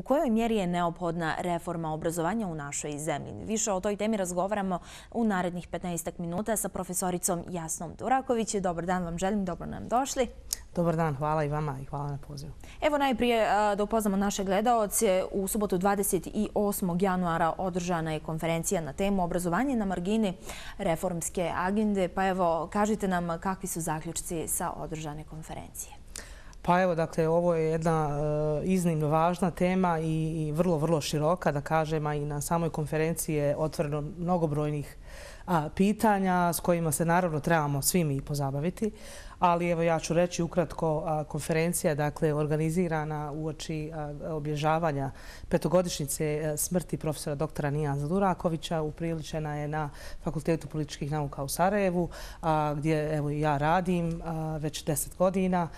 U kojoj mjeri je neophodna reforma obrazovanja u našoj zemlji? Više o toj temi razgovaramo u narednih 15 minuta sa profesoricom Jasnom Duraković. Dobar dan vam želim, dobro nam došli. Dobar dan, hvala i vama i hvala na pozivu. Evo najprije e, da upoznamo naše gledalce. U subotu 28. januara održana je konferencija na temu obrazovanje na margini reformske agende. Pa evo, kažite nam kakvi su zaključci sa održane konferencije. Pa evo, dakle, ovo je jedna eh, iznimno važna tema i vrlo, vrlo široka, da kažem, a i na samoj konferenciji je otvoreno mnogobrojnih pitanja s kojima se naravno trebamo svi mi pozabaviti, ali evo ja ću reći ukratko konferencija dakle organizirana u oči obježavanja petogodišnjice e, smrti profesora doktora Nijaza Durakovića upriličena je na Fakultetu političkih nauka u Sarajevu gdje evo ja radim već 10 godina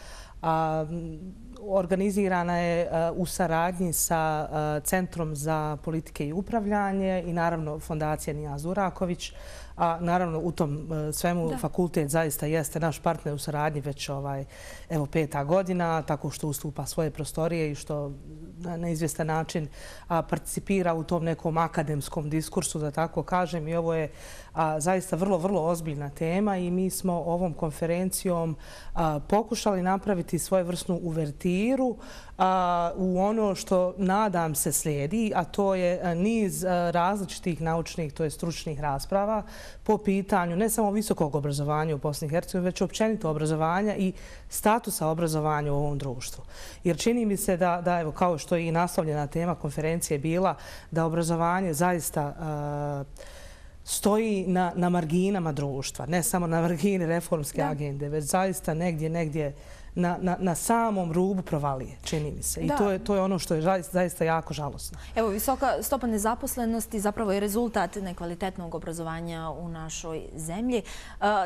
organizirana je e, u saradnji sa e, Centrom za politike i upravljanje i naravno Fondacija Nija Zuraković. A naravno u tom e, svemu fakultet zaista jeste naš partner u saradnji već ovaj, peta godina, tako što ustupa svoje prostorije i što na neizvjestan način participira u tom nekom akademskom diskursu, da tako kažem. I ovo je zaista vrlo, vrlo ozbiljna tema i mi smo ovom konferencijom pokušali napraviti svojevrsnu uvertiru u ono što nadam se slijedi, a to je niz različitih naučnih, to je stručnih rasprava po pitanju ne samo visokog obrazovanja u Bosni i Hercegovini, već općenito obrazovanja i statusa obrazovanja u ovom društvu. Jer čini mi se da, evo, kao što je i naslovljena tema konferencije bila, da obrazovanje zaista stoji na, na marginama društva, ne samo na margini reformske agende, već zaista negdje, negdje na, na, na samom rubu provalije, čini mi se. I to je, to je ono što je zaista, zaista jako žalosno. Evo, visoka stopa nezaposlenosti zapravo je rezultat nekvalitetnog obrazovanja u našoj zemlji. E,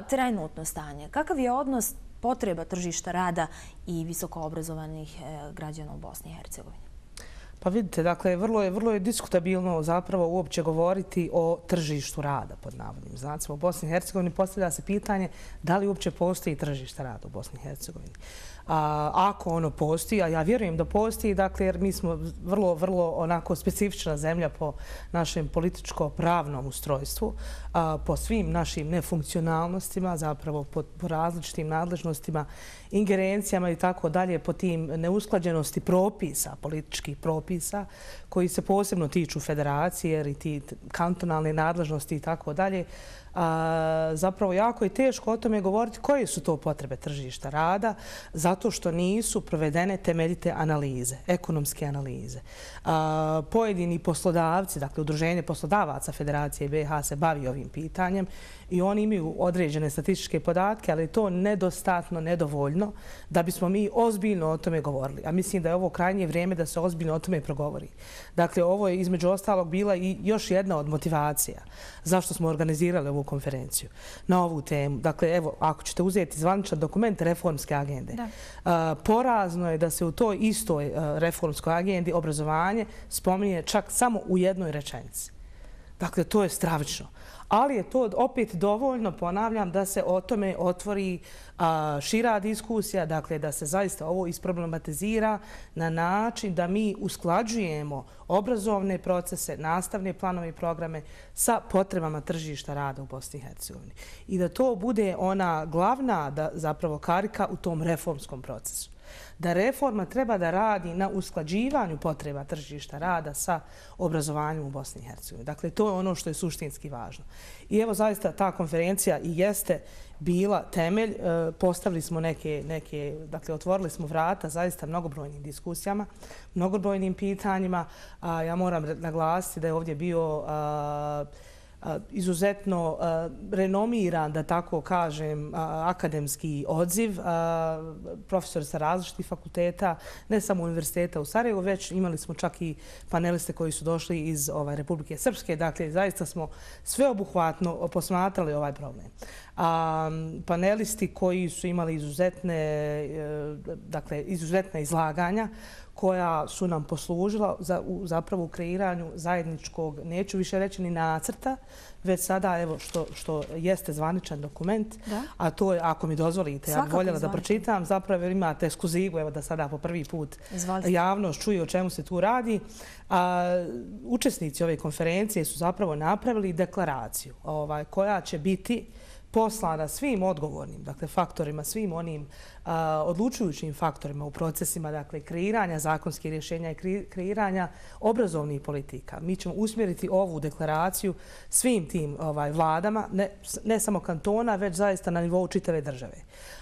trenutno stanje, kakav je odnos potreba tržišta rada i visokoobrazovanih e, građana u Bosni i Hercegovini? Pa vidite, dakle, vrlo je, vrlo je diskutabilno zapravo uopće govoriti o tržištu rada pod navodnim znacima. U Bosni i Hercegovini postavlja se pitanje da li uopće postoji tržište rada u Bosni i Hercegovini. A, ako ono postoji, a ja vjerujem da postoji, dakle, jer mi smo vrlo, vrlo onako specifična zemlja po našem političko-pravnom ustrojstvu, po svim našim nefunkcionalnostima, zapravo po različitim nadležnostima, ingerencijama i tako dalje, po tim neusklađenosti propisa, političkih propisa, koji se posebno tiču federacije, kantonalne nadležnosti i tako dalje, zapravo jako je teško o tome govoriti koje su to potrebe tržišta rada zato što nisu provedene temeljite analize, ekonomske analize. Pojedini poslodavci, dakle Udruženje poslodavaca Federacije BH se bavi ovim pitanjem i oni imaju određene statističke podatke, ali to nedostatno, nedovoljno da bismo mi ozbiljno o tome govorili. A mislim da je ovo krajnje vrijeme da se ozbiljno o tome progovori. Dakle, ovo je između ostalog bila i još jedna od motivacija zašto smo organizirali ovu konferenciju na ovu temu. Dakle, evo, ako ćete uzeti zvaničan dokument reformske agende, porazno je da se u toj istoj reformskoj agendi obrazovanje spominje čak samo u jednoj rečenici. Dakle, to je stravično ali je to opet dovoljno, ponavljam, da se o tome otvori šira diskusija, dakle da se zaista ovo isproblematizira na način da mi usklađujemo obrazovne procese, nastavne planove i programe sa potrebama tržišta rada u Bosni i Hercegovini. I da to bude ona glavna zapravo karika u tom reformskom procesu da reforma treba da radi na usklađivanju potreba tržišta rada sa obrazovanjem u Bosni i Hercegovini. Dakle, to je ono što je suštinski važno. I evo zaista ta konferencija i jeste bila temelj. E, postavili smo neke, neke dakle, otvorili smo vrata zaista mnogobrojnim diskusijama, mnogobrojnim pitanjima. Ja moram naglasiti da je ovdje bio izuzetno renomiran, da tako kažem, akademski odziv. Profesor sa različitih fakulteta, ne samo Univerziteta u Sarajevo, već imali smo čak i paneliste koji su došli iz ovaj, Republike Srpske. Dakle, zaista smo sve obuhvatno posmatrali ovaj problem. Panelisti koji su imali izuzetne e, dakle, izlaganja, koja su nam poslužila za, u, zapravo u kreiranju zajedničkog, neću više reći ni nacrta, već sada evo što, što jeste zvaničan dokument, da? a to je, ako mi dozvolite, Svakako ja bih voljela da pročitam, zapravo imate ekskluzivu, evo da sada po prvi put Izvolite. javnost čuje o čemu se tu radi. A, učesnici ove konferencije su zapravo napravili deklaraciju ovaj, koja će biti poslana svim odgovornim, dakle faktorima, svim onim odlučujućim faktorima u procesima dakle, kreiranja zakonskih rješenja i kreiranja obrazovnih politika. Mi ćemo usmjeriti ovu deklaraciju svim tim ovaj, vladama, ne samo kantona, već zaista na nivou čitave države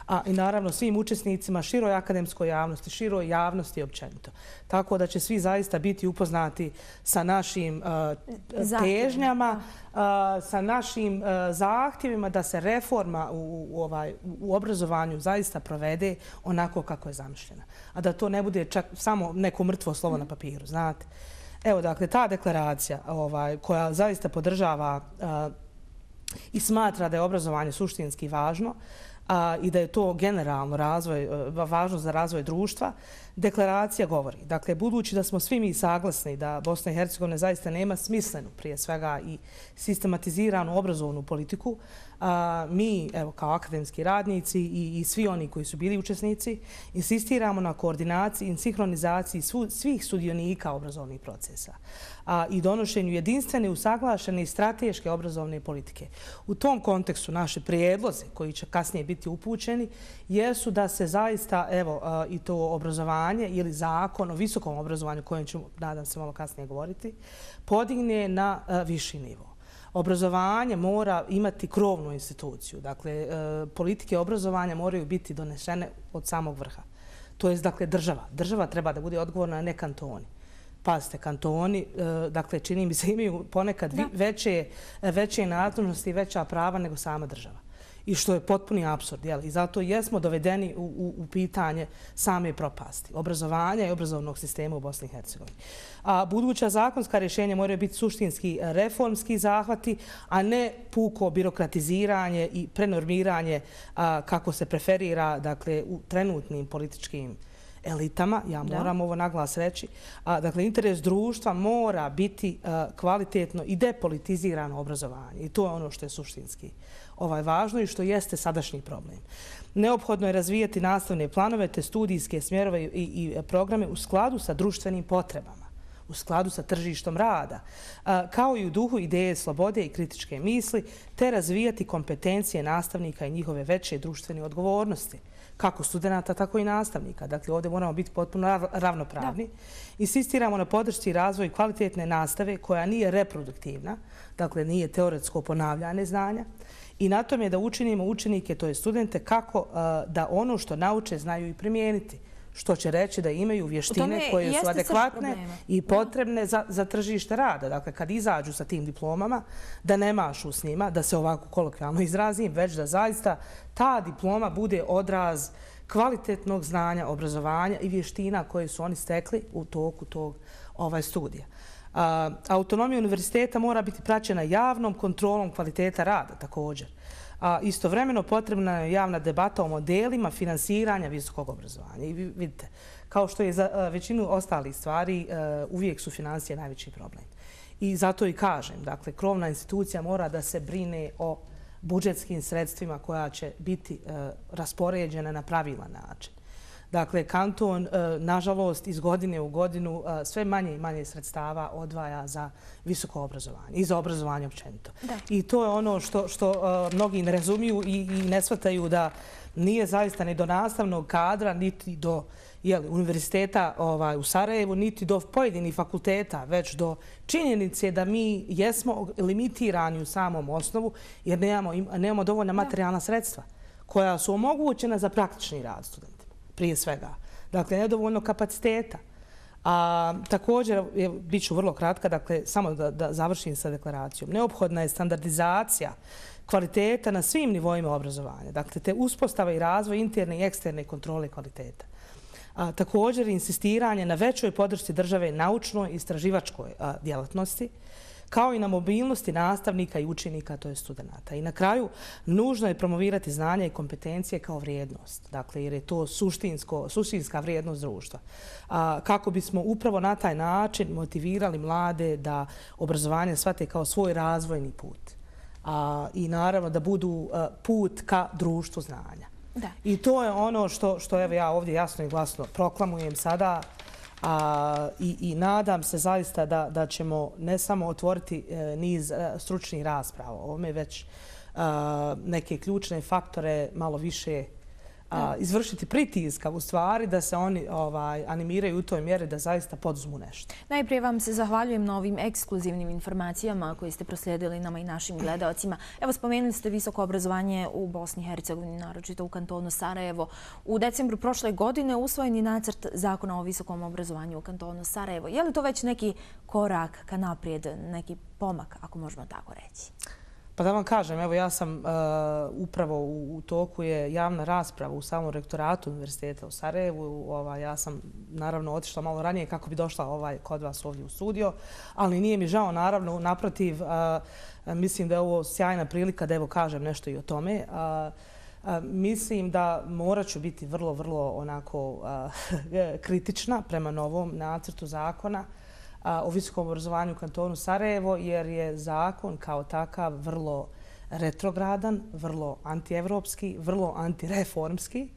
a i naravno svim učesnicima, široj akademskoj javnosti, široj javnosti općenito. Tako da će svi zaista biti upoznati sa našim e, težnjama, e, sa našim e, zahtjevima da se reforma ovaj, u obrazovanju zaista provede onako kako je zamišljena. A da to ne bude čak samo neko mrtvo slovo na papiru, znate. Evo, dakle, ta deklaracija ovaj, koja zaista podržava i smatra da je obrazovanje suštinski važno, a, i da je to generalno razvoj, e, važno za razvoj društva, deklaracija govori. Dakle, budući da smo svi mi saglasni da Bosna i Hercegovina zaista nema smislenu prije svega i sistematiziranu obrazovnu politiku, mi, evo, kao akademski radnici i, i svi oni koji su bili učesnici, insistiramo na koordinaciji i sinhronizaciji svu, svih sudionika obrazovnih procesa a, i donošenju jedinstvene, usaglašene i strateške obrazovne politike. U tom kontekstu naše prijedloze koji će kasnije biti upućeni jesu da se zaista evo, i to obrazovanje ili zakon o visokom obrazovanju kojem ću, nadam se, malo kasnije govoriti, podigne na viši nivo obrazovanje mora imati krovnu instituciju. Dakle, e, politike obrazovanja moraju biti donešene od samog vrha. To je, dakle, država. Država treba da bude odgovorna, ne kantoni. Pazite, kantoni, e, dakle, čini mi se, imaju ponekad veće, veće nadležnosti i veća prava nego sama država i što je potpuni absurd. I zato jesmo dovedeni u pitanje same propasti, obrazovanja i obrazovnog sistema u Bosni i Hercegovini. Buduća zakonska rješenja moraju biti suštinski reformski zahvati, a ne puko birokratiziranje i prenormiranje kako se preferira dakle, u trenutnim političkim rješenjima elitama, ja moram ovo naglas reći, A, dakle, interes društva mora biti kvalitetno i depolitizirano obrazovanje. I to je ono što je suštinski ovaj, važno i što jeste sadašnji problem. Neophodno je razvijati nastavne planove te studijske smjerove i, i programe u skladu sa društvenim potrebama u skladu sa tržištom rada, kao i u duhu ideje slobode i kritičke misli, te razvijati kompetencije nastavnika i njihove veće društvene odgovornosti, kako studenta, tako i nastavnika. Dakle, ovdje moramo biti potpuno ravnopravni. Insistiramo na podršci i razvoj kvalitetne nastave koja nije reproduktivna, dakle nije teoretsko ponavljane znanja, I na tom je da učinimo učenike, to je studente, kako da ono što nauče znaju i primijeniti što će reći da imaju vještine koje su adekvatne i potrebne za tržište rada. Dakle, kad izađu sa tim diplomama, da ne mašu s njima, da se ovako kolokvijalno izrazim, već da zaista ta diploma bude odraz kvalitetnog znanja, obrazovanja i vještina koje su oni stekli u toku tog ovaj, studija. Autonomija univerziteta mora biti praćena javnom kontrolom kvaliteta rada također. Također istovremeno potrebna je javna debata o modelima finansiranja visokog obrazovanja. I vidite, kao što je za e, većinu ostalih stvari, e, uvijek su financije najveći problem. I zato i kažem, dakle, krovna institucija mora da se brine o budžetskim sredstvima koja će biti e, raspoređena na pravilan način. Dakle, kanton, eh, nažalost, iz godine u godinu eh, sve manje i manje sredstava odvaja za visoko obrazovanje i za obrazovanje općenito. I to je ono što eh, mnogi ne razumiju i ne shvataju da nije zaista ni do nastavnog kadra, niti do univerziteta ovaj, u Sarajevu, niti do pojedinih fakulteta, već do činjenice da mi jesmo limitirani u samom osnovu jer nemamo dovoljna materijalna sredstva koja su omogućena za praktični rad studenta prije svega. Dakle, nedovoljno kapaciteta. A, također, je, bit ću vrlo kratka, dakle, samo da, da završim sa deklaracijom. Neophodna je standardizacija kvaliteta na svim nivoima obrazovanja. Dakle, te uspostava i razvoj interne i eksterne kontrole kvaliteta. A, također, insistiranje na većoj podršci države naučnoj i istraživačkoj a, djelatnosti kao i na mobilnosti nastavnika i učenika, to je studenta. I na kraju, nužno je promovirati znanje i kompetencije kao vrijednost, dakle, jer je to suštinska vrijednost društva. Kako bismo upravo na taj način motivirali mlade da obrazovanje shvate kao svoj razvojni put i naravno da budu put ka društvu znanja. I to je ono što ja ovdje jasno i glasno proklamujem sada, i nadam se zaista da ćemo ne samo otvoriti e, niz e, stručnih rasprava o ovome, već e, neke ključne faktore malo više izvršiti pritiskav u stvari da se oni ovaj, animiraju u toj mjeri da zaista poduzmu nešto. Najprije vam se zahvaljujem na ovim ekskluzivnim informacijama koje ste proslijedili nama i našim gledalcima. Evo, spomenuli ste visoko obrazovanje u Bosni i Hercegovini, naročito u kantonu Sarajevo. U decembru prošle godine usvojen je nacrt zakona o visokom obrazovanju u kantonu Sarajevo. Je li to već neki korak ka naprijed, neki pomak, ako možemo tako reći? Hvala. Pa da vam kažem, evo ja sam e, upravo u toku je javna rasprava u samom rektoratu Univerziteta u Sarajevu. Ja sam naravno otišla malo ranije kako bi došla ovaj, kod vas ovdje u studio, ali nije mi žao naravno naprotiv. E, mislim da je ovo sjajna prilika da evo kažem nešto i o tome. E, mislim da morat ću biti vrlo, vrlo onako kritična prema novom nacrtu zakona o visokom obrazovanju u kantonu Sarajevo, jer je zakon kao takav vrlo retrogradan, vrlo antievropski, vrlo antireformski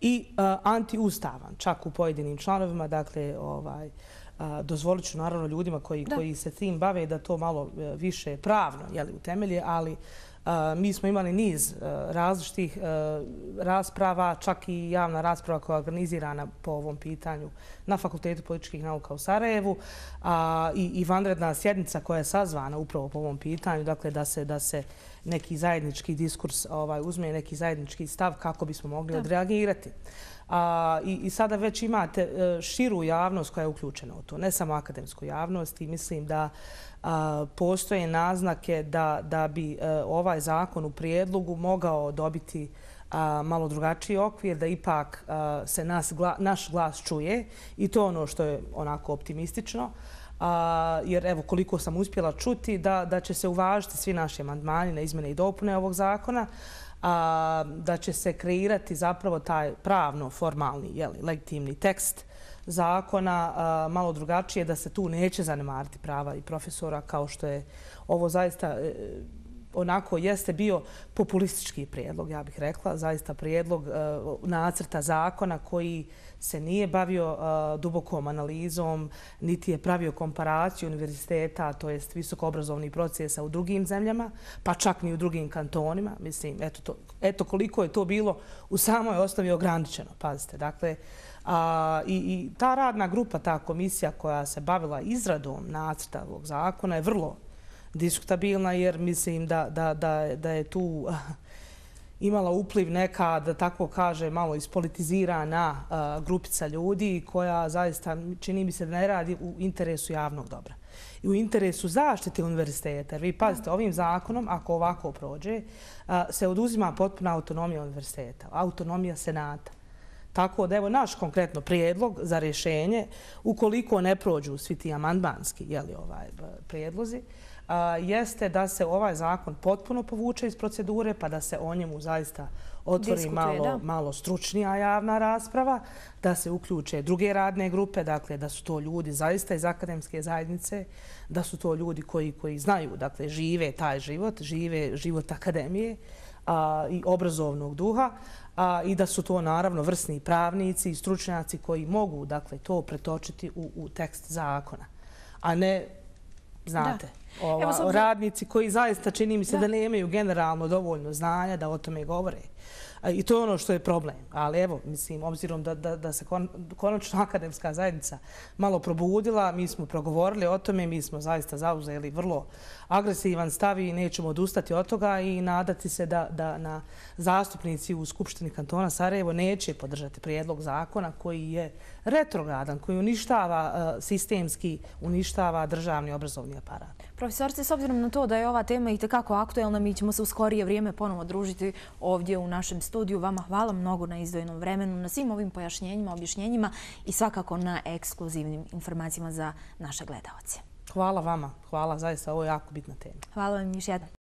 i antiustavan, čak u pojedinim članovima. Dakle, ovaj, dozvolit ću naravno ljudima koji se tim bave da to malo e, više pravno u utemelje, ali... Mi smo imali niz različitih rasprava, čak i javna rasprava koja je organizirana po ovom pitanju na Fakultetu političkih nauka u Sarajevu i vanredna sjednica koja je sazvana upravo po ovom pitanju, dakle da se neki zajednički diskurs ovaj, uzme, neki zajednički stav kako bismo mogli odreagirati i sada već imate e, širu javnost koja je uključena u to, ne samo akademsku javnost i mislim da postoje naznake da bi e, ovaj zakon u prijedlogu mogao dobiti malo drugačiji okvir, da ipak se naš glas čuje i to je ono što je onako optimistično. Jer evo koliko sam uspjela čuti da će se uvažiti svi naši mandmani na izmene i dopune ovog zakona da će se kreirati zapravo taj pravno formalni legitimni tekst zakona malo drugačije, da se tu neće zanemariti prava i profesora kao što je ovo zaista e, onako jeste bio populistički prijedlog, ja bih rekla, zaista prijedlog e, nacrta zakona koji se nije bavio e, dubokom analizom, niti je pravio komparaciju univerziteta, to jest visokoobrazovnih procesa u drugim zemljama, pa čak ni u drugim kantonima. Mislim, eto koliko je to bilo u samoj osnovi ograničeno, pazite. Dakle, i ta radna grupa, ta komisija koja se bavila izradom nacrta ovog zakona je vrlo diskutabilna jer mislim da, da, da, da je tu eh, imala upliv neka, da tako kaže, malo ispolitizirana eh, grupica ljudi koja zaista čini mi se da ne radi u interesu javnog dobra i u interesu zaštite univerziteta. Jer vi pazite, ovim zakonom, ako ovako prođe, eh, se oduzima potpuna autonomija univerziteta, autonomija senata. Tako da evo naš konkretno prijedlog za rješenje, ukoliko ne prođu svi ti amandmanski jeli, ovaj, prijedlozi, jeste da se ovaj zakon potpuno povuče iz procedure pa da se o njemu zaista otvori malo stručnija javna rasprava, da se uključe druge radne grupe, dakle da su to ljudi zaista iz akademske zajednice, da su to ljudi koji znaju, dakle žive taj život, žive život akademije i obrazovnog duha i da su to naravno vrsni pravnici i stručnjaci koji mogu dakle, to pretočiti u tekst zakona, a ne znate. Ova, Evo, radnici koji zaista čini mi se da, da nemaju generalno dovoljno znanja da o tome govore. I to je ono što je problem. Ali evo, mislim, obzirom da, da, da se konačno akademska zajednica malo probudila, mi smo progovorili o tome, mi smo zaista zauzeli vrlo agresivan stav i nećemo odustati od toga i nadati se da, da na zastupnici u Skupštini kantona Sarajevo neće podržati prijedlog zakona koji je retrogradan, koji uništava e, sistemski, uništava državni obrazovni aparat. Profesorce, s obzirom na to da je ova tema i tekako aktuelna, mi ćemo se u skorije vrijeme ponovo družiti ovdje u našem studiju studiju. Vama hvala mnogo na izdvojenom vremenu, na svim ovim pojašnjenjima, objašnjenjima i svakako na ekskluzivnim informacijama za naše gledalce. Hvala vama. Hvala zaista. Ovo je jako bitna tema. Hvala vam još jednom.